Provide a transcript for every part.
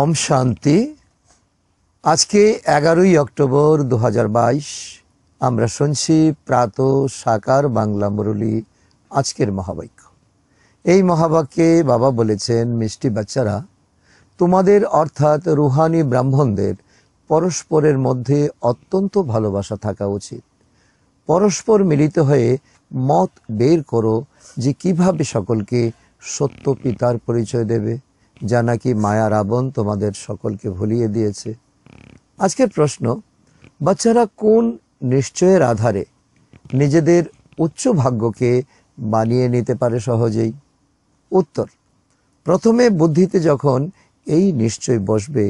ওম শান্তি আজকে এগারোই অক্টোবর দু আমরা শুনছি প্রাত সাকার বাংলা মুরলী আজকের মহাবাক্য এই মহাবাক্যে বাবা বলেছেন মিষ্টি বাচ্চারা তোমাদের অর্থাৎ রুহানি ব্রাহ্মণদের পরস্পরের মধ্যে অত্যন্ত ভালোবাসা থাকা উচিত পরস্পর মিলিত হয়ে মত বের করো যে কিভাবে সকলকে সত্য পিতার পরিচয় দেবে যা নাকি মায়া রাবণ তোমাদের সকলকে ভুলিয়ে দিয়েছে আজকের প্রশ্ন বাচ্চারা কোন নিশ্চয়ের আধারে নিজেদের উচ্চ ভাগ্যকে বানিয়ে নিতে পারে সহজেই উত্তর প্রথমে বুদ্ধিতে যখন এই নিশ্চয় বসবে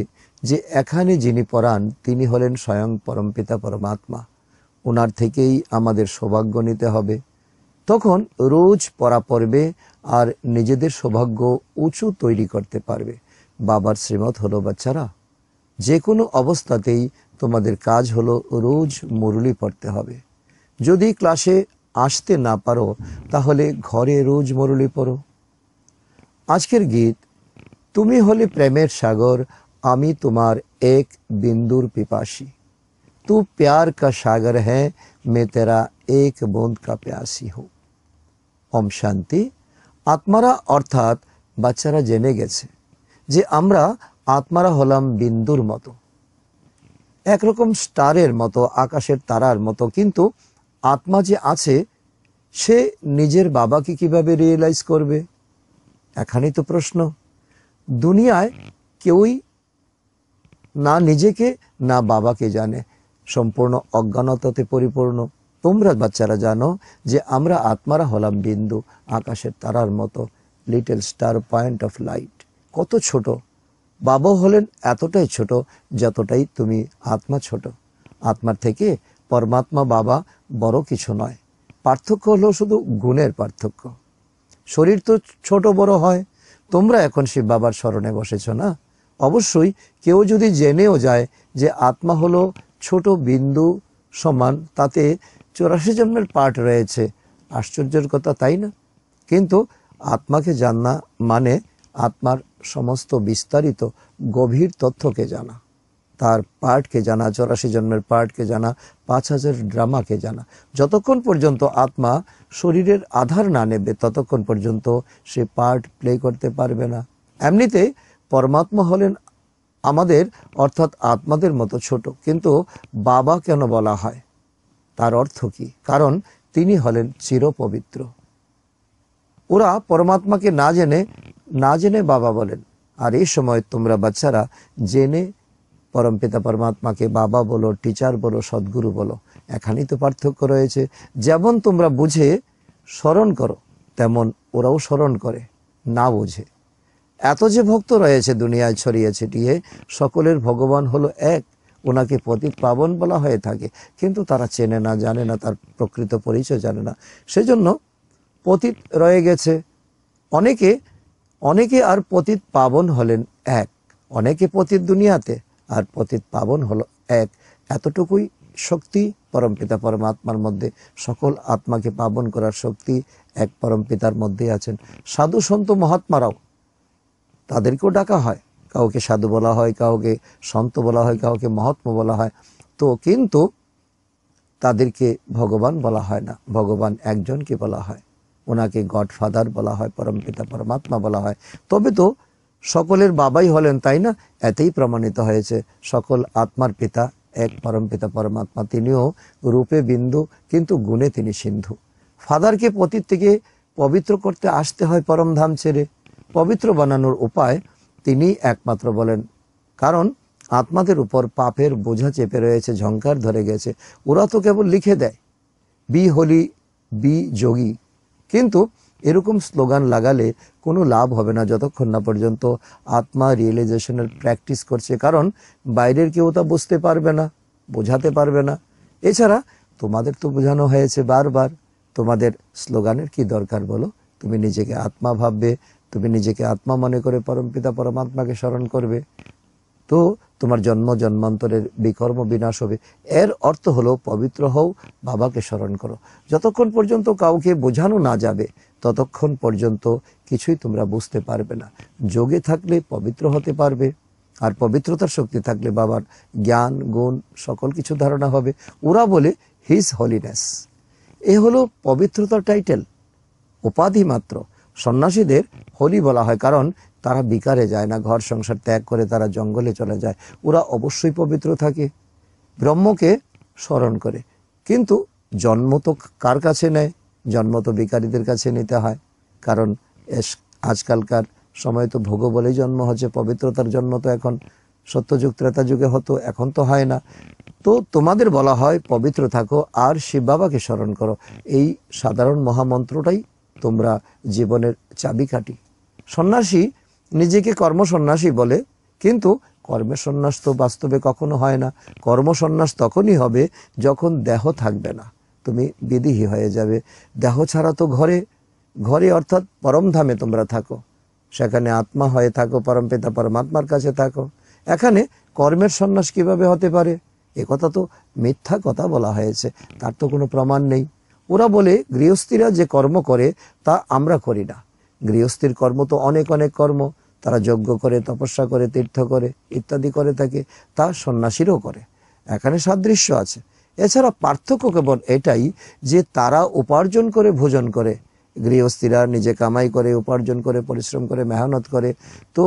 যে এখানে যিনি পড়ান তিনি হলেন স্বয়ং পরমপিতা পরমাত্মা ওনার থেকেই আমাদের সৌভাগ্য নিতে হবে তখন রোজ পড়া পড়বে আর নিজেদের সৌভাগ্য উঁচু তৈরি করতে পারবে বাবার শ্রীমত হলো বাচ্চারা যে কোনো অবস্থাতেই তোমাদের কাজ হলো রোজ মুরুলি পড়তে হবে যদি ক্লাসে আসতে না পারো তাহলে ঘরে রোজ মুরলি পড়ো আজকের গীত তুমি হলে প্রেমের সাগর আমি তোমার এক বিন্দুর পিপাসী তু প্যার কা সাগর হ্যাঁ मैं এক एक কা का प्यासी ওম শান্তি আত্মারা অর্থাৎ বাচ্চারা জেনে গেছে যে আমরা আত্মারা হলাম বিন্দুর মতো একরকম স্টারের মতো আকাশের তারার মতো কিন্তু আত্মা যে আছে সে নিজের বাবাকে কিভাবে রিয়েলাইজ করবে এখানেই তো প্রশ্ন দুনিয়ায় কেউই না নিজেকে না বাবাকে জানে সম্পূর্ণ অজ্ঞানতাতে পরিপূর্ণ তোমরা বাচ্চারা জানো যে আমরা আত্মারা হলাম বিন্দু আকাশের তারার মতো little star point of light কত ছোট বাবা হলেন এতটাই ছোট যতটাই তুমি আত্মা ছোট আত্মার থেকে পরমাত্মা বাবা বড় কিছু নয় পার্থক্য হলো শুধু গুণের পার্থক্য শরীর তো ছোট বড় হয় তোমরা এখন শিব বাবার স্মরণে বসেছ না অবশ্যই কেউ যদি জেনেও যায় যে আত্মা হলো ছোট বিন্দু সমান তাতে চৌরাশি জন্মের পাঠ রয়েছে আশ্চর্যের কথা তাই না কিন্তু আত্মাকে জানা মানে আত্মার সমস্ত বিস্তারিত গভীর তথ্যকে জানা তার পার্টকে জানা চৌরাশি জন্মের পার্টকে জানা পাঁচ হাজার ড্রামাকে জানা যতক্ষণ পর্যন্ত আত্মা শরীরের আধার না নেবে ততক্ষণ পর্যন্ত সে পার্ট প্লে করতে পারবে না এমনিতে পরমাত্মা হলেন আমাদের অর্থাৎ আত্মাদের মতো ছোট কিন্তু বাবা কেন বলা হয় তার অর্থ কি কারণ তিনি হলেন চিরপবিত্র ওরা পরমাত্মাকে না জেনে না জেনে বাবা বলেন আর এই সময় তোমরা বাচ্চারা জেনে পরমপিতা পরমাত্মাকে বাবা বলো টিচার বলো সদ্গুরু বলো এখানেই তো পার্থক্য রয়েছে যেমন তোমরা বুঝে স্মরণ করো তেমন ওরাও স্মরণ করে না বুঝে এত যে ভক্ত রয়েছে দুনিয়ায় ছড়িয়ে ছিটিয়ে সকলের ভগবান হলো এক ওনাকে পতিত পাবন বলা হয়ে থাকে কিন্তু তারা চেনে না জানে না তার প্রকৃত পরিচয় জানে না সেজন্য পতিত রয়ে গেছে অনেকে অনেকে আর পতিত পাবন হলেন এক অনেকে পতিত দুনিয়াতে আর পতিত পাবন হলো এক এতটুকুই শক্তি পরমপিতা পরমাত্মার মধ্যে সকল আত্মাকে পাবন করার শক্তি এক পরমপিতার মধ্যে আছেন সাধু সন্ত মহাত্মারাও তাদেরকেও ডাকা হয় কাউকে সাধু বলা হয় কাউকে সন্ত বলা হয় কাউকে মহাত্ম বলা হয় তো কিন্তু তাদেরকে ভগবান বলা হয় না ভগবান একজনকে বলা হয় ওনাকে গডফাদার বলা হয় পরম পিতা পরমাত্মা বলা হয় তবে তো সকলের বাবাই হলেন তাই না এতেই প্রমাণিত হয়েছে সকল আত্মার পিতা এক পরম পিতা পরমাত্মা তিনিও রূপে বিন্দু কিন্তু গুণে তিনি সিন্ধু ফাদারকে পতীর থেকে পবিত্র করতে আসতে হয় পরমধাম ছেড়ে পবিত্র বানানোর উপায় তিনি একমাত্র বলেন কারণ আত্মাদের উপর পাপের বোঝা চেপে রয়েছে ঝঙ্কার ধরে গেছে ওরা তো কেবল লিখে দেয় বি হলি বি যোগী কিন্তু এরকম স্লোগান লাগালে কোনো লাভ হবে না যতক্ষণ না পর্যন্ত আত্মা রিয়েলাইজেশনের প্র্যাকটিস করছে কারণ বাইরের কেউ তা বুঝতে পারবে না বোঝাতে পারবে না এছাড়া তোমাদের তো বোঝানো হয়েছে বারবার তোমাদের স্লোগানের কি দরকার বলো তুমি নিজেকে আত্মা ভাববে তুমি নিজেকে আত্মা মনে করে পরম পিতা পরমাত্মাকে স্মরণ করবে তো তোমার জন্ম জন্মান্তরের বিকর্ম বিনাশ হবে এর অর্থ হলো পবিত্র হও বাবাকে স্মরণ করো যতক্ষণ পর্যন্ত কাউকে বোঝানো না যাবে ততক্ষণ পর্যন্ত কিছুই তোমরা বুঝতে পারবে না যোগে থাকলে পবিত্র হতে পারবে আর পবিত্রতার শক্তি থাকলে বাবার জ্ঞান গুণ সকল কিছু ধারণা হবে ওরা বলে হিজ হলিনেস এ হলো পবিত্রতার টাইটেল উপাধি মাত্র সন্ন্যাসীদের হলি বলা হয় কারণ তারা বিকারে যায় না ঘর সংসার ত্যাগ করে তারা জঙ্গলে চলে যায় ওরা অবশ্যই পবিত্র থাকে ব্রহ্মকে স্মরণ করে কিন্তু জন্ম তো কার কাছে নেয় জন্ম তো বিকারীদের কাছে নিতে হয় কারণ আজকালকার সময় তো ভোগ বলেই জন্ম হচ্ছে পবিত্রতার জন্ম তো এখন সত্যযুগ ত্রেতা যুগে হতো এখন তো হয় না তো তোমাদের বলা হয় পবিত্র থাকো আর শিব বাবাকে স্মরণ করো এই সাধারণ মহামন্ত্রটাই তোমরা জীবনের চাবিকাঠি সন্ন্যাসী নিজেকে কর্মসন্ন্যাসী বলে কিন্তু সন্ন্যাস তো বাস্তবে কখনো হয় না কর্মসন্ন্যাস তখনই হবে যখন দেহ থাকবে না তুমি বিদিহি হয়ে যাবে দেহ ছাড়া তো ঘরে ঘরে অর্থাৎ পরমধামে তোমরা থাকো সেখানে আত্মা হয়ে থাকো পরম পিতা পরমাত্মার কাছে থাকো এখানে কর্মের সন্ন্যাস কিভাবে হতে পারে একথা তো মিথ্যা কথা বলা হয়েছে তার তো কোনো প্রমাণ নেই ওরা বলে গৃহস্থীরা যে কর্ম করে তা আমরা করি না গৃহস্থীর কর্ম তো অনেক অনেক কর্ম তারা যজ্ঞ করে তপস্যা করে তীর্থ করে ইত্যাদি করে থাকে তা সন্ন্যাসীরও করে এখানে সাদৃশ্য আছে এছাড়া পার্থক্য কেবল এটাই যে তারা উপার্জন করে ভোজন করে গৃহস্থীরা নিজে কামাই করে উপার্জন করে পরিশ্রম করে মেহনত করে তো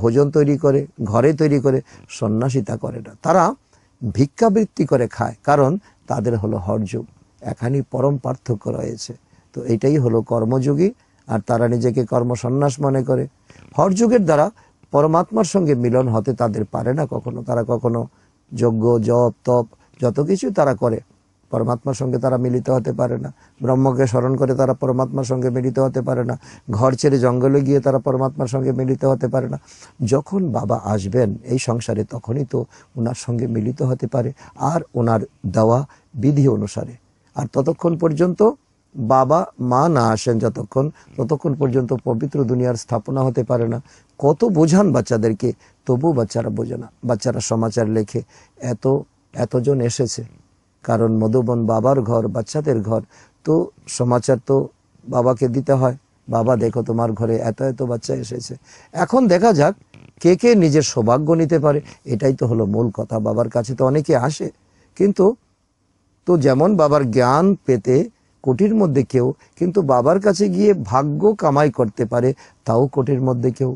ভোজন তৈরি করে ঘরে তৈরি করে সন্ন্যাসী তা করে না তারা ভিক্ষাবৃত্তি করে খায় কারণ তাদের হলো হরযুগ একখানি পরম পার্থক্য রয়েছে তো এটাই হলো কর্মযোগী আর তারা নিজেকে কর্মসন্ন্যাস মনে করে যুগের দ্বারা পরমাত্মার সঙ্গে মিলন হতে তাদের পারে না কখনো তারা কখনো যজ্ঞ জপ তপ যত কিছু তারা করে পরমাত্মার সঙ্গে তারা মিলিত হতে পারে না ব্রহ্মকে স্মরণ করে তারা পরমাত্মার সঙ্গে মিলিত হতে পারে না ঘর ছেড়ে জঙ্গলে গিয়ে তারা পরমাত্মার সঙ্গে মিলিত হতে পারে না যখন বাবা আসবেন এই সংসারে তখনই তো ওনার সঙ্গে মিলিত হতে পারে আর ওনার দেওয়া বিধি অনুসারে আর ততক্ষণ পর্যন্ত বাবা মা না আসেন যতক্ষণ ততক্ষণ পর্যন্ত পবিত্র দুনিয়ার স্থাপনা হতে পারে না কত বোঝান বাচ্চাদেরকে তবু বাচ্চারা বোঝে না বাচ্চারা সমাচার লেখে এত এতজন এসেছে কারণ মধুবন বাবার ঘর বাচ্চাদের ঘর তো সমাচার তো বাবাকে দিতে হয় বাবা দেখো তোমার ঘরে এত এত বাচ্চা এসেছে এখন দেখা যাক কে কে নিজের সৌভাগ্য নিতে পারে এটাই তো হলো মূল কথা বাবার কাছে তো অনেকে আসে কিন্তু তো যেমন বাবার জ্ঞান পেতে কোটির মধ্যে কেউ কিন্তু বাবার কাছে গিয়ে ভাগ্য কামাই করতে পারে তাও কোটির মধ্যে কেউ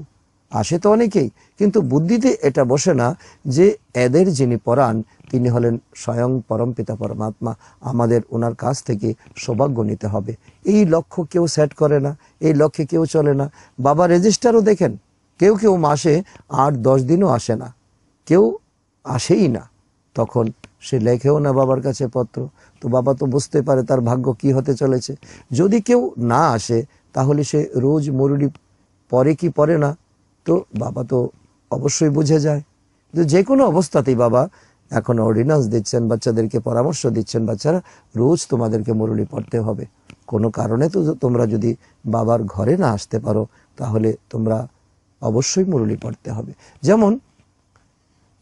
আসে তো অনেকেই কিন্তু বুদ্ধিতে এটা বসে না যে এদের যিনি পরাণ তিনি হলেন স্বয়ং পরম পিতা পরমাত্মা আমাদের ওনার কাছ থেকে সৌভাগ্য নিতে হবে এই লক্ষ্য কেউ সেট করে না এই লক্ষ্যে কেউ চলে না বাবা রেজিস্টারও দেখেন কেউ কেউ মাসে আট দশ দিনও আসে না কেউ আসেই না তখন সে লেখেও না বাবার কাছে পত্র তো বাবা তো বুঝতে পারে তার ভাগ্য কি হতে চলেছে যদি কেউ না আসে তাহলে সে রোজ মরুড়ি পরে কি পরে না তো বাবা তো অবশ্যই বুঝে যায় যে যে কোনো অবস্থাতেই বাবা এখন অর্ডিন্যান্স দিচ্ছেন বাচ্চাদেরকে পরামর্শ দিচ্ছেন বাচ্চারা রোজ তোমাদেরকে মরুড়ি পড়তে হবে কোনো কারণে তো তোমরা যদি বাবার ঘরে না আসতে পারো তাহলে তোমরা অবশ্যই মুরুলি পড়তে হবে যেমন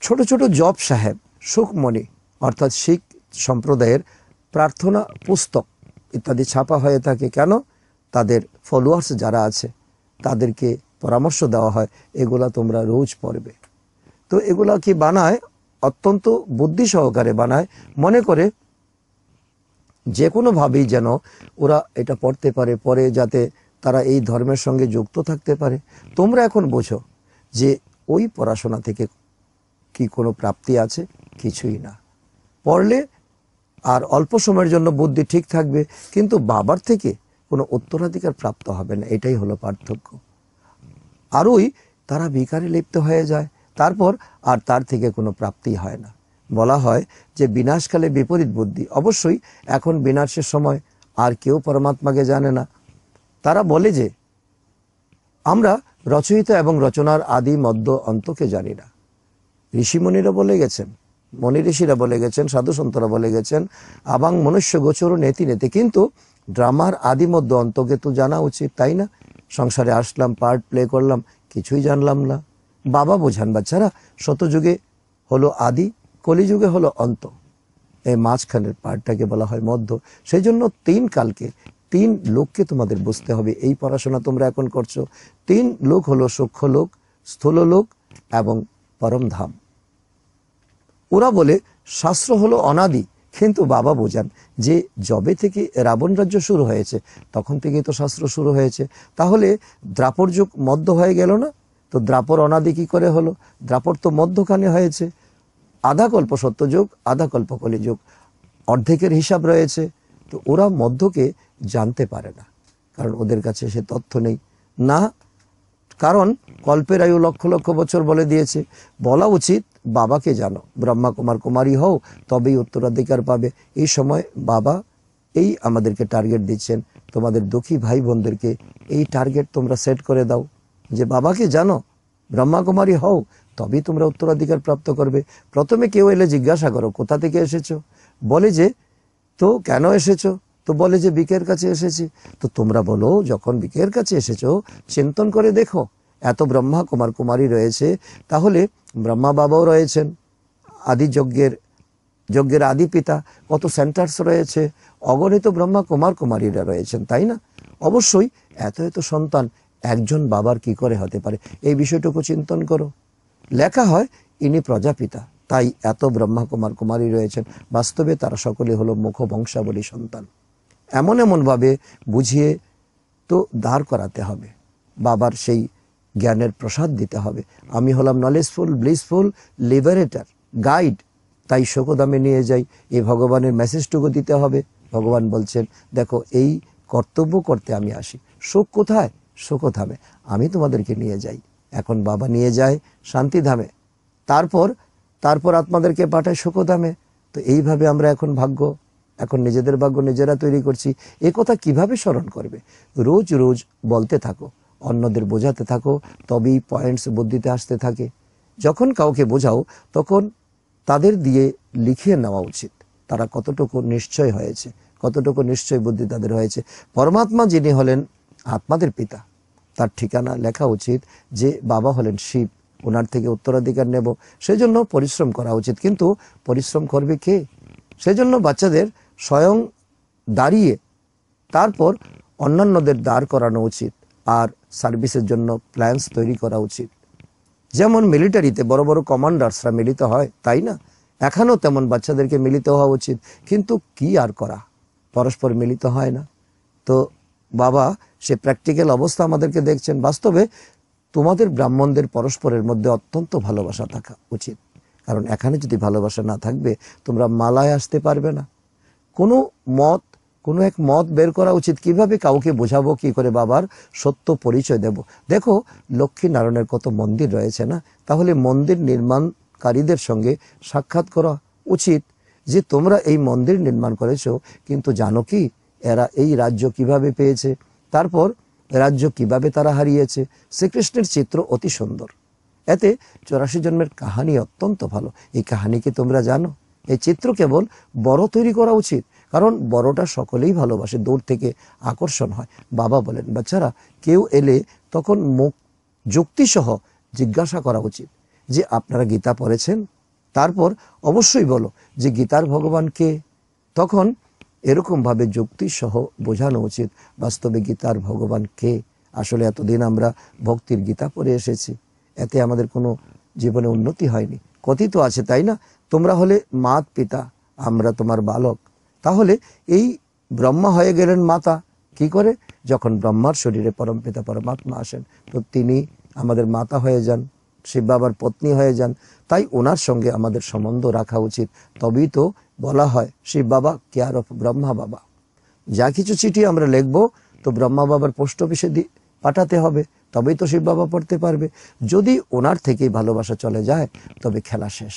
ছোট ছোট জব সাহেব সুখমণি অর্থাৎ শিখ সম্প্রদায়ের প্রার্থনা পুস্তক ইত্যাদি ছাপা হয়ে থাকে কেন তাদের ফলোয়ার্স যারা আছে তাদেরকে পরামর্শ দেওয়া হয় এগুলা তোমরা রোজ পড়বে তো এগুলা কি বানায় অত্যন্ত বুদ্ধি সহকারে বানায় মনে করে যে কোনোভাবেই যেন ওরা এটা পড়তে পারে পরে যাতে তারা এই ধর্মের সঙ্গে যুক্ত থাকতে পারে তোমরা এখন বোঝো যে ওই পড়াশোনা থেকে কি কোনো প্রাপ্তি আছে কিছুই না পড়লে আর অল্প সময়ের জন্য বুদ্ধি ঠিক থাকবে কিন্তু বাবার থেকে কোনো উত্তরাধিকার প্রাপ্ত হবে না এটাই হলো পার্থক্য আরই তারা বিকারে লিপ্ত হয়ে যায় তারপর আর তার থেকে কোনো প্রাপ্তি হয় না বলা হয় যে বিনাশকালে বিপরীত বুদ্ধি অবশ্যই এখন বিনাশের সময় আর কেউ পরমাত্মাকে জানে না তারা বলে যে আমরা রচয়িতা এবং রচনার আদি মধ্য অন্তকে জানি না ঋষিমণিরা বলে গেছেন মনি ঋষিরা বলে গেছেন সাধু সন্তরা বলে গেছেন আবাং মনুষ্য গোচর নেতি নেতি কিন্তু ড্রামার মধ্য অন্তকে তো জানা উচিত তাই না সংসারে আসলাম পার্ট প্লে করলাম কিছুই জানলাম না বাবা বোঝান বাচ্চারা শতযুগে হলো আদি কলিযুগে হলো অন্ত এই মাঝখানের পার্টটাকে বলা হয় মধ্য সেই জন্য তিন কালকে তিন লোককে তোমাদের বুঝতে হবে এই পড়াশোনা তোমরা এখন করছো তিন লোক হলো সূক্ষ্ম লোক স্থূল লোক এবং পরমধাম ওরা বলে শাস্ত্র হলো অনাদি কিন্তু বাবা বোঝান যে জবে থেকে রাবণ রাজ্য শুরু হয়েছে তখন থেকেই তো শাস্ত্র শুরু হয়েছে তাহলে দ্রাপর যুগ মধ্য হয়ে গেল না তো দ্রাপর অনাদি কি করে হলো দ্রাপর তো মধ্যখানে হয়েছে আধা কল্প সত্যযুগ আধা কল্প কলিযুগ অর্ধেকের হিসাব রয়েছে তো ওরা মধ্যকে জানতে পারে না কারণ ওদের কাছে সে তথ্য নেই না কারণ কল্পের আয়ু লক্ষ লক্ষ বছর বলে দিয়েছে বলা উচিত বাবাকে জানো ব্রহ্মা কুমার কুমারী হও তবেই উত্তরাধিকার পাবে এই সময় বাবা এই আমাদেরকে টার্গেট দিচ্ছেন তোমাদের দুঃখী ভাই বোনদেরকে এই টার্গেট তোমরা সেট করে দাও যে বাবাকে জানো ব্রহ্মা কুমারী হও তবেই তোমরা উত্তরাধিকার প্রাপ্ত করবে প্রথমে কেউ এলে জিজ্ঞাসা করো কোথা থেকে এসেছো বলে যে তো কেন এসেছো তো বলে যে বিকের কাছে এসেছি তো তোমরা বলো যখন বিকের কাছে এসেছো চিন্তন করে দেখো এত ব্রহ্মা কুমার কুমারী রয়েছে তাহলে ব্রহ্মা বাবাও রয়েছেন আদি যজ্ঞের যজ্ঞের আদি পিতা কত সেন্টার্স রয়েছে অগণিত ব্রহ্মা কুমার কুমারীরা রয়েছেন তাই না অবশ্যই এত এত সন্তান একজন বাবার কি করে হতে পারে এই বিষয়টুকু চিন্তন করো লেখা হয় ইনি প্রজাপিতা তাই এত ব্রহ্মা কুমার কুমারী রয়েছেন বাস্তবে তারা সকলে হলো মুখ বংশাবলী সন্তান এমন এমনভাবে বুঝিয়ে তো দাঁড় করাতে হবে বাবার সেই জ্ঞানের প্রসাদ দিতে হবে আমি হলাম নলেজফুল ব্লিসফুল লিবারেটার গাইড তাই শোকদামে নিয়ে যাই এই ভগবানের মেসেজটুকু দিতে হবে ভগবান বলছেন দেখো এই কর্তব্য করতে আমি আসি শোক কোথায় শোকধামে আমি তোমাদেরকে নিয়ে যাই এখন বাবা নিয়ে যায় শান্তিধামে তারপর তারপর আপনাদেরকে পাঠায় শোকধামে তো এইভাবে আমরা এখন ভাগ্য এখন নিজেদের ভাগ্য নিজেরা তৈরি করছি এ কথা কিভাবে স্মরণ করবে রোজ রোজ বলতে থাকো অন্যদের বোঝাতে থাকো তবেই পয়েন্টস বুদ্ধিতে আসতে থাকে যখন কাউকে বোঝাও তখন তাদের দিয়ে লিখিয়ে নেওয়া উচিত তারা কতটুকু নিশ্চয় হয়েছে কতটুকু নিশ্চয় বুদ্ধি তাদের হয়েছে পরমাত্মা যিনি হলেন আত্মাদের পিতা তার ঠিকানা লেখা উচিত যে বাবা হলেন শিব ওনার থেকে উত্তরাধিকার নেব সেজন্য পরিশ্রম করা উচিত কিন্তু পরিশ্রম করবে কে সেজন্য বাচ্চাদের স্বয়ং দাঁড়িয়ে তারপর অন্যান্যদের দাঁড় করানো উচিত আর সার্ভিসের জন্য প্ল্যান্স তৈরি করা উচিত যেমন মিলিটারিতে বড় বড় কমান্ডার্সরা মিলিত হয় তাই না এখানেও তেমন বাচ্চাদেরকে মিলিত হওয়া উচিত কিন্তু কি আর করা পরস্পর মিলিত হয় না তো বাবা সে প্র্যাকটিক্যাল অবস্থা আমাদেরকে দেখছেন বাস্তবে তোমাদের ব্রাহ্মণদের পরস্পরের মধ্যে অত্যন্ত ভালোবাসা থাকা উচিত কারণ এখানে যদি ভালোবাসা না থাকবে তোমরা মালায় আসতে পারবে না কোনো মত কোনো এক মত বের করা উচিত কিভাবে কাউকে বোঝাবো কি করে বাবার সত্য পরিচয় দেব দেখো লক্ষ্মী নারায়ণের কত মন্দির রয়েছে না তাহলে মন্দির নির্মাণকারীদের সঙ্গে সাক্ষাৎ করা উচিত যে তোমরা এই মন্দির নির্মাণ করেছো কিন্তু জানো কি এরা এই রাজ্য কিভাবে পেয়েছে তারপর রাজ্য কিভাবে তারা হারিয়েছে শ্রীকৃষ্ণের চিত্র অতি সুন্দর এতে চৌরাশি জন্মের কাহানি অত্যন্ত ভালো এই কাহানি কি তোমরা জানো এই চিত্র কেবল বড় তৈরি করা উচিত কারণ বড়টা সকলেই ভালোবাসে দূর থেকে আকর্ষণ হয় বাবা বলেন বাচ্চারা কেউ এলে তখন মুখ যুক্তিসহ জিজ্ঞাসা করা উচিত যে আপনারা গীতা পড়েছেন তারপর অবশ্যই বলো যে গীতার ভগবানকে তখন এরকমভাবে যুক্তিসহ বোঝানো উচিত বাস্তবে গীতার ভগবান কে আসলে এতদিন আমরা ভক্তির গীতা পড়ে এসেছি এতে আমাদের কোনো জীবনে উন্নতি হয়নি কথিত আছে তাই না তোমরা হলে মাত পিতা আমরা তোমার বালক তাহলে এই ব্রহ্মা হয়ে গেলেন মাতা কি করে যখন ব্রহ্মার শরীরে পরম পিতা পরমাত্মা আসেন তো তিনি আমাদের মাতা হয়ে যান শিব বাবার পত্নী হয়ে যান তাই ওনার সঙ্গে আমাদের সম্বন্ধ রাখা উচিত তবেই তো বলা হয় শিব বাবা কেয়ার অফ ব্রহ্মা বাবা যা কিছু চিঠি আমরা লিখবো তো ব্রহ্মা বাবার পোস্ট অফিসে পাঠাতে হবে তবেই তো শিব বাবা পড়তে পারবে যদি ওনার থেকেই ভালোবাসা চলে যায় তবে খেলা শেষ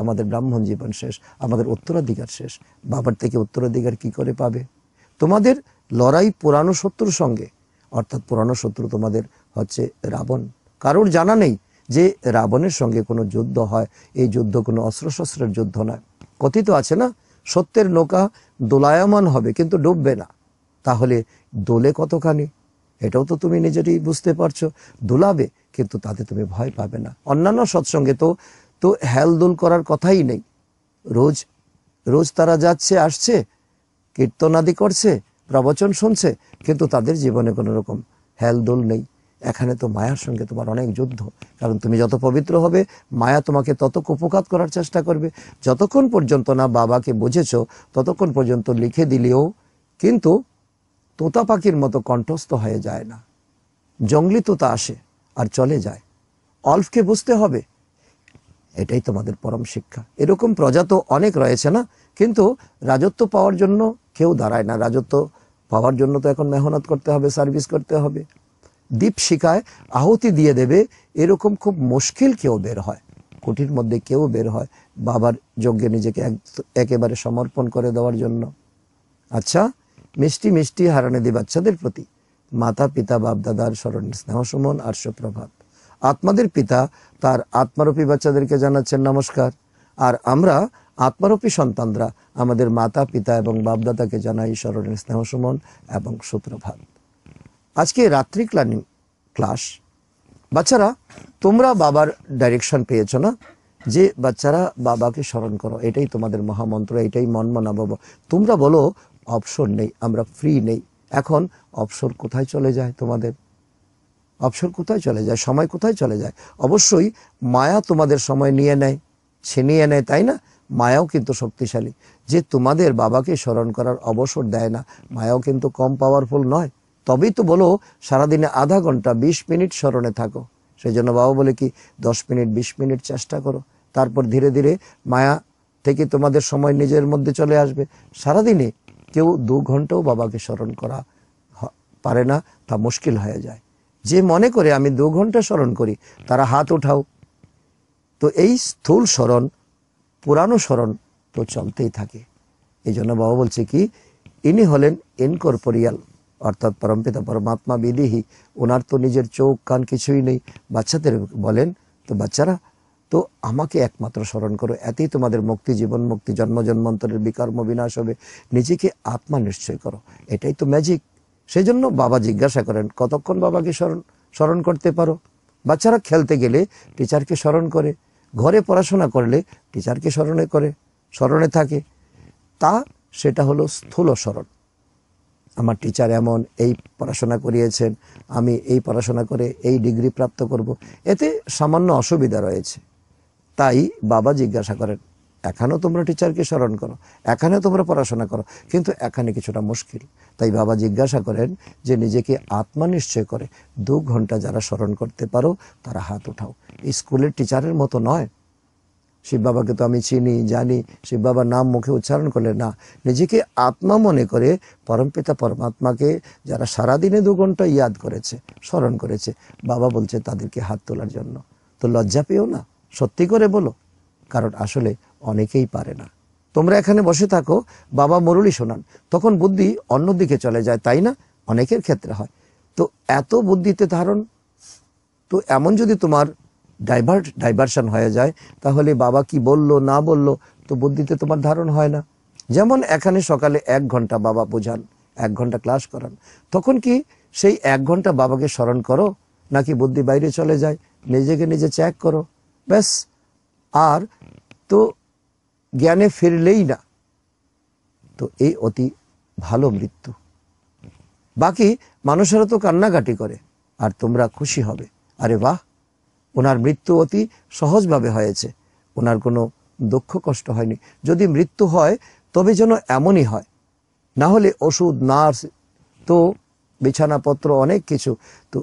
আমাদের ব্রাহ্মণ জীবন শেষ আমাদের উত্তরাধিকার শেষ বাবার থেকে উত্তরাধিকার কি করে পাবে তোমাদের লড়াই পুরানো শত্রুর সঙ্গে অর্থাৎ পুরানো শত্রু তোমাদের হচ্ছে রাবণ কারোর জানা নেই যে রাবণের সঙ্গে কোনো যুদ্ধ হয় এই যুদ্ধ কোনো অস্ত্রশস্ত্রের যুদ্ধ নয় কথিত আছে না সত্যের নৌকা দোলায়মান হবে কিন্তু ডুববে না তাহলে দোলে কতখানি এটাও তো তুমি নিজেরই বুঝতে পারছো দোলাবে কিন্তু তাতে তুমি ভয় পাবে না অন্যান্য সৎসঙ্গে তো তো হেলদোল করার কথাই নেই রোজ রোজ তারা যাচ্ছে আসছে কীর্তনাদি করছে প্রবচন শুনছে কিন্তু তাদের জীবনে কোনো রকম হেলদোল নেই এখানে তো মায়ার সঙ্গে তোমার অনেক যুদ্ধ কারণ তুমি যত পবিত্র হবে মায়া তোমাকে তত কুপঘাত করার চেষ্টা করবে যতক্ষণ পর্যন্ত না বাবাকে বুঝেছ ততক্ষণ পর্যন্ত লিখে দিলেও কিন্তু তোতা পাখির মতো কণ্ঠস্থ হয়ে যায় না জঙ্গলি তোতা আসে আর চলে যায় অল্ফকে বুঝতে হবে এটাই তোমাদের পরম শিক্ষা এরকম প্রজা তো অনেক রয়েছে না কিন্তু রাজত্ব পাওয়ার জন্য কেউ দাঁড়ায় না রাজত্ব পাওয়ার জন্য তো এখন মেহনত করতে হবে সার্ভিস করতে হবে দ্বীপ শিখায় আহুতি দিয়ে দেবে এরকম খুব মুশকিল কেউ বের হয় কুটির মধ্যে কেউ বের হয় বাবার যজ্ঞে নিজেকে একেবারে সমর্পণ করে দেওয়ার জন্য আচ্ছা মিষ্টি মিষ্টি হারানিদি বাচ্চাদের প্রতি মাতা পিতা বাপ দাদার স্মরণ স্নেহ সুমন আর সুপ্রভাত আত্মাদের পিতা তার আত্মারূপী বাচ্চাদেরকে জানাচ্ছেন নমস্কার আর আমরা আত্মারূপী সন্তানরা আমাদের মাতা পিতা এবং বাপদাতাকে জানাই স্মরণের সুমন এবং সুপ্রভাত আজকে রাত্রি ক্লানিং ক্লাস বাচ্চারা তোমরা বাবার ডাইরেকশন পেয়েছ না যে বাচ্চারা বাবাকে স্মরণ করো এটাই তোমাদের মহামন্ত্র এটাই মনা বাবা তোমরা বলো অবসর নেই আমরা ফ্রি নেই এখন অবসর কোথায় চলে যায় তোমাদের অবসর কোথায় চলে যায় সময় কোথায় চলে যায় অবশ্যই মায়া তোমাদের সময় নিয়ে নেয় সে নিয়ে নেয় তাই না মায়াও কিন্তু শক্তিশালী যে তোমাদের বাবাকে স্মরণ করার অবসর দেয় না মায়াও কিন্তু কম পাওয়ারফুল নয় তবেই তো বলো সারাদিনে আধা ঘন্টা ২০ মিনিট স্মরণে থাকো সেই জন্য বাবা বলে কি ১০ মিনিট ২০ মিনিট চেষ্টা করো তারপর ধীরে ধীরে মায়া থেকে তোমাদের সময় নিজের মধ্যে চলে আসবে সারাদিনে কেউ দু ঘন্টাও বাবাকে স্মরণ করা পারে না তা মুশকিল হয়ে যায় যে মনে করে আমি দু ঘন্টা স্মরণ করি তারা হাত উঠাও তো এই স্থূল স্মরণ পুরানো স্মরণ তো চলতেই থাকে এই জন্য বাবা বলছে কি ইনি হলেন ইনকর্পোরিয়াল অর্থাৎ পরমপিতা পরমাত্মা বিদেহী ওনার তো নিজের চোখ কান কিছুই নেই বাচ্চাদের বলেন তো বাচ্চারা তো আমাকে একমাত্র স্মরণ করো এতেই তোমাদের মুক্তি জীবন মুক্তি জন্ম জন্মান্তরের বিকর্ম বিনাশ হবে নিজেকে আত্মা নিশ্চয় করো এটাই তো ম্যাজিক সেই জন্য বাবা জিজ্ঞাসা করেন কতক্ষণ বাবাকে স্মরণ স্মরণ করতে পারো বাচ্চারা খেলতে গেলে টিচারকে স্মরণ করে ঘরে পড়াশোনা করলে টিচারকে স্মরণে করে স্মরণে থাকে তা সেটা হলো স্থূল স্মরণ আমার টিচার এমন এই পড়াশোনা করিয়েছেন আমি এই পড়াশোনা করে এই ডিগ্রি প্রাপ্ত করব এতে সামান্য অসুবিধা রয়েছে তাই বাবা জিজ্ঞাসা করেন এখানেও তোমরা টিচারকে স্মরণ করো এখানেও তোমরা পড়াশোনা করো কিন্তু এখানে কিছুটা মুশকিল তাই বাবা জিজ্ঞাসা করেন যে নিজেকে আত্মা নিশ্চয় করে দু ঘন্টা যারা স্মরণ করতে পারো তারা হাত উঠাও স্কুলের টিচারের মতো নয় শিব বাবাকে তো আমি চিনি জানি শিব বাবার নাম মুখে উচ্চারণ করলে না নিজেকে আত্মা মনে করে পরমপিতা পরমাত্মাকে যারা সারাদিনে দু ঘন্টা ইয়াদ করেছে স্মরণ করেছে বাবা বলছে তাদেরকে হাত তোলার জন্য তো লজ্জা পেও না সত্যি করে বলো কারণ আসলে অনেকেই পারে না তোমরা এখানে বসে থাকো বাবা মরুলি শোনান তখন বুদ্ধি অন্যদিকে চলে যায় তাই না অনেকের ক্ষেত্রে হয় তো এত বুদ্ধিতে ধারণ তো এমন যদি তোমার ডাইভার্ট ডাইভারশন হয়ে যায় তাহলে বাবা কি বলল না বলল তো বুদ্ধিতে তোমার ধারণ হয় না যেমন এখানে সকালে এক ঘন্টা বাবা বোঝান এক ঘন্টা ক্লাস করান তখন কি সেই এক ঘন্টা বাবাকে স্মরণ করো নাকি বুদ্ধি বাইরে চলে যায় নিজেকে নিজে চেক করো ব্যাস আর তো জ্ঞানে ফিরলেই না তো এই অতি ভালো মৃত্যু বাকি মানুষেরা তো কান্নাকাটি করে আর তোমরা খুশি হবে আরে বাহ ওনার মৃত্যু অতি সহজভাবে হয়েছে ওনার কোনো দুঃখ কষ্ট হয়নি যদি মৃত্যু হয় তবে যেন এমনই হয় না হলে ওষুধ নার্স তো বিছানাপত্র অনেক কিছু তো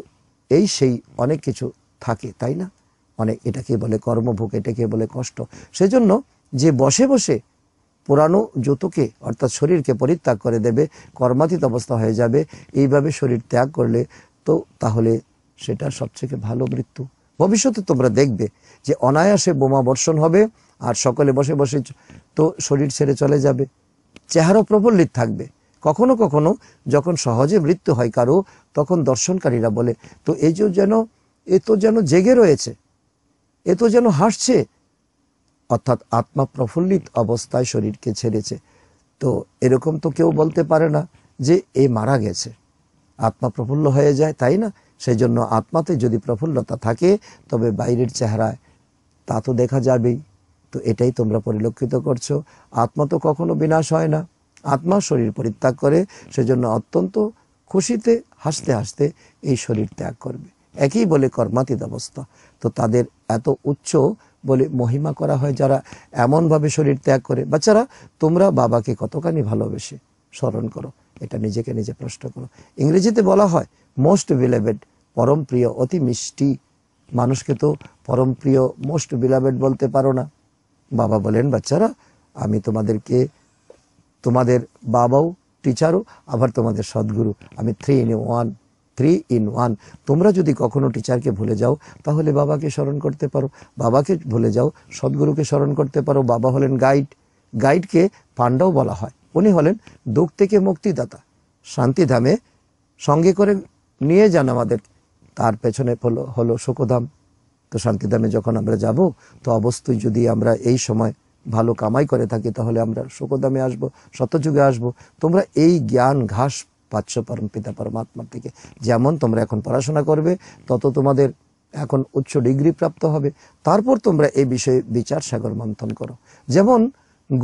এই সেই অনেক কিছু থাকে তাই না অনেক মানে এটাকে বলে কর্মভোগ এটাকে বলে কষ্ট সেজন্য যে বসে বসে পুরানো জুতোকে অর্থাৎ শরীরকে পরিত্যাগ করে দেবে কর্মাতীত অবস্থা হয়ে যাবে এইভাবে শরীর ত্যাগ করলে তো তাহলে সেটা সবথেকে ভালো মৃত্যু ভবিষ্যতে তোমরা দেখবে যে অনায়াসে বোমা বর্ষণ হবে আর সকলে বসে বসে তো শরীর ছেড়ে চলে যাবে চেহারা প্রবল্লিত থাকবে কখনো কখনো যখন সহজে মৃত্যু হয় কারো তখন দর্শনকারীরা বলে তো এই যে যেন এ তো যেন জেগে রয়েছে এ তো যেন হাসছে অর্থাৎ আত্মা প্রফুল্লিত অবস্থায় শরীরকে ছেড়েছে তো এরকম তো কেউ বলতে পারে না যে এ মারা গেছে আত্মা প্রফুল্ল হয়ে যায় তাই না সেই জন্য আত্মাতে যদি প্রফুল্লতা থাকে তবে বাইরের চেহারায় তা তো দেখা যাবেই তো এটাই তোমরা পরিলক্ষিত করছো আত্মা তো কখনো বিনাশ হয় না আত্মা শরীর পরিত্যাগ করে সেজন্য অত্যন্ত খুশিতে হাসতে হাসতে এই শরীর ত্যাগ করবে একই বলে কর্মাতীত অবস্থা তো তাদের এত উচ্চ বলে মহিমা করা হয় যারা এমনভাবে শরীর ত্যাগ করে বাচ্চারা তোমরা বাবাকে কতখানি ভালোবেসে স্মরণ করো এটা নিজেকে নিজে প্রশ্ন করো ইংরেজিতে বলা হয় মোস্ট বিলেভেড পরম প্রিয় অতি মিষ্টি মানুষকে তো পরম প্রিয় মোস্ট বিলেভেড বলতে পারো না বাবা বলেন বাচ্চারা আমি তোমাদেরকে তোমাদের বাবাও টিচারও আবার তোমাদের সদ্গুরু আমি three in one three in one তোমরা যদি কখনো টিচারকে ভুলে যাও তাহলে বাবাকে স্মরণ করতে পারো বাবাকে ভুলে যাও সদ্গুরুকে স্মরণ করতে পারো বাবা হলেন গাইড গাইডকে পাণ্ডাও বলা হয় উনি হলেন দুঃখ থেকে মুক্তিদাতা শান্তিধামে সঙ্গে করে নিয়ে যান আমাদের তার পেছনে হলো হলো শোকধাম তো শান্তিধামে যখন আমরা যাব তো অবশ্যই যদি আমরা এই সময় ভালো কামাই করে থাকি তাহলে আমরা শোকদামে আসবো শতযুগে আসব তোমরা এই জ্ঞান ঘাস পাচ্ছ পরম পিতা পরমাত্মার থেকে যেমন তোমরা এখন পড়াশোনা করবে তত তোমাদের এখন উচ্চ ডিগ্রি প্রাপ্ত হবে তারপর তোমরা এই বিষয়ে বিচার সাগর মন্থন করো যেমন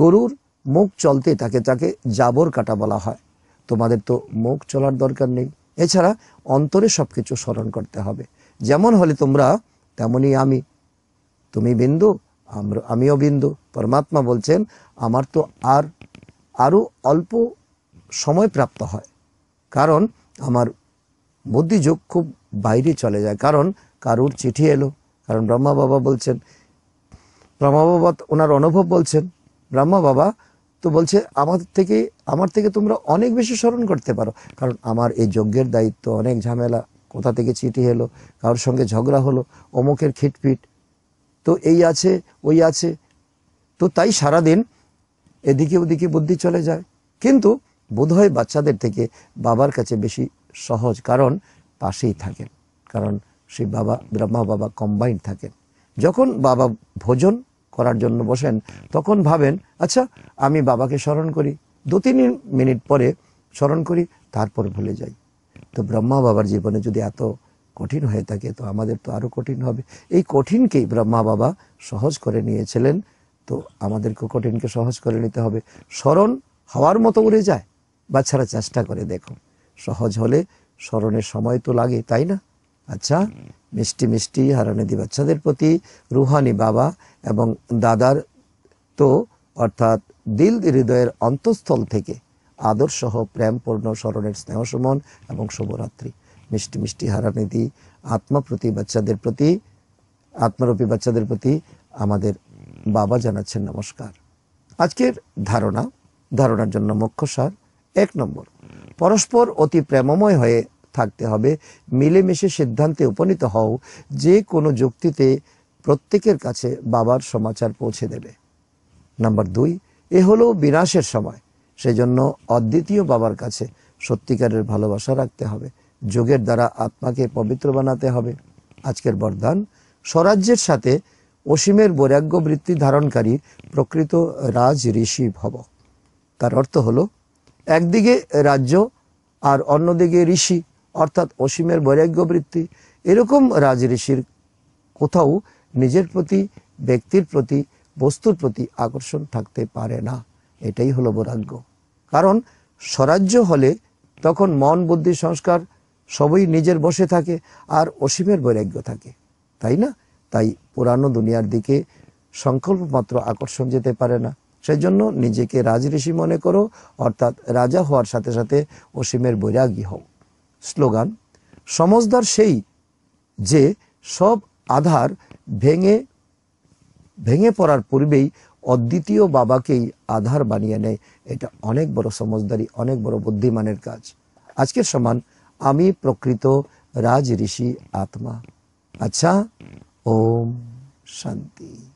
গরুর মুখ চলতে তাকে তাকে জাবর কাটা বলা হয় তোমাদের তো মুখ চলার দরকার নেই এছাড়া অন্তরে সব কিছু স্মরণ করতে হবে যেমন হলে তোমরা তেমনই আমি তুমি বিন্দু আমরা আমিও বিন্দু পরমাত্মা বলছেন আমার তো আর আরও অল্প সময় প্রাপ্ত হয় কারণ আমার বুদ্ধিযোগ খুব বাইরে চলে যায় কারণ কারুর চিঠি এলো কারণ ব্রহ্মা বাবা বলছেন ব্রহ্মা বাবা ওনার অনুভব বলছেন ব্রহ্মা বাবা তো বলছে আমার থেকে আমার থেকে তোমরা অনেক বেশি স্মরণ করতে পারো কারণ আমার এই যজ্ঞের দায়িত্ব অনেক ঝামেলা কোথা থেকে চিঠি এলো কারোর সঙ্গে ঝগড়া হলো অমুকের খিটপিট তো এই আছে ওই আছে তো তাই সারাদিন এদিকে ওদিকে বুদ্ধি চলে যায় কিন্তু বোধহয় বাচ্চাদের থেকে বাবার কাছে বেশি সহজ কারণ পাশেই থাকেন কারণ সেই বাবা ব্রহ্মা বাবা কম্বাইন থাকেন যখন বাবা ভোজন করার জন্য বসেন তখন ভাবেন আচ্ছা আমি বাবাকে স্মরণ করি দু তিন মিনিট পরে স্মরণ করি তারপর ভুলে যাই তো ব্রহ্মা বাবার জীবনে যদি এত কঠিন হয়ে থাকে তো আমাদের তো আরও কঠিন হবে এই কঠিনকেই ব্রহ্মা বাবা সহজ করে নিয়েছিলেন তো আমাদেরকে কঠিনকে সহজ করে নিতে হবে স্মরণ হওয়ার মতো উড়ে যায় বাচ্চারা চেষ্টা করে দেখো সহজ হলে স্মরণের সময় তো লাগে তাই না আচ্ছা মিষ্টি মিষ্টি হারানিদি বাচ্চাদের প্রতি রুহানি বাবা এবং দাদার তো অর্থাৎ দিল হৃদয়ের অন্তঃস্থল থেকে আদর্শহ প্রেমপূর্ণ স্মরণের স্নেহসুমন এবং শুভরাত্রি মিষ্টি মিষ্টি আত্মা আত্মাপ্রতি বাচ্চাদের প্রতি আত্মারূপী বাচ্চাদের প্রতি আমাদের বাবা জানাচ্ছেন নমস্কার আজকের ধারণা ধারণার জন্য মুখ্য সার এক নম্বর পরস্পর অতি প্রেমময় হয়ে থাকতে হবে মিলেমিশে সিদ্ধান্তে উপনীত হও যে কোনো যুক্তিতে প্রত্যেকের কাছে বাবার সমাচার পৌঁছে দেবে নাম্বার দুই এ হলো বিনাশের সময় সেজন্য অদ্বিতীয় বাবার কাছে সত্যিকারের ভালোবাসা রাখতে হবে যোগের দ্বারা আত্মাকে পবিত্র বানাতে হবে আজকের বরদান স্বরাজ্যের সাথে অসীমের বৈরাগ্য বৃত্তি ধারণকারী প্রকৃত রাজ ঋষি ভব তার অর্থ হলো একদিকে রাজ্য আর অন্যদিকে ঋষি অর্থাৎ অসীমের বৈরাগ্যবৃত্তি এরকম রাজ ঋষির কোথাও নিজের প্রতি ব্যক্তির প্রতি বস্তুর প্রতি আকর্ষণ থাকতে পারে না এটাই হলো বৈরাগ্য কারণ স্বরাজ্য হলে তখন মন বুদ্ধি সংস্কার সবই নিজের বসে থাকে আর অসীমের বৈরাগ্য থাকে তাই না তাই পুরানো দুনিয়ার দিকে সংকল্প মাত্র আকর্ষণ যেতে পারে না সেই জন্য নিজেকে রাজ ঋষি মনে করো অর্থাৎ রাজা হওয়ার সাথে সাথে অসীমের বৈরাগী হও স্লোগান সমজদার সেই যে সব আধার ভেঙে ভেঙে পড়ার পূর্বেই অদ্বিতীয় বাবাকেই আধার বানিয়ে নেয় এটা অনেক বড় সমজদারি অনেক বড় বুদ্ধিমানের কাজ আজকের সমান আমি প্রকৃত রাজ ঋষি আত্মা আচ্ছা ওম শান্তি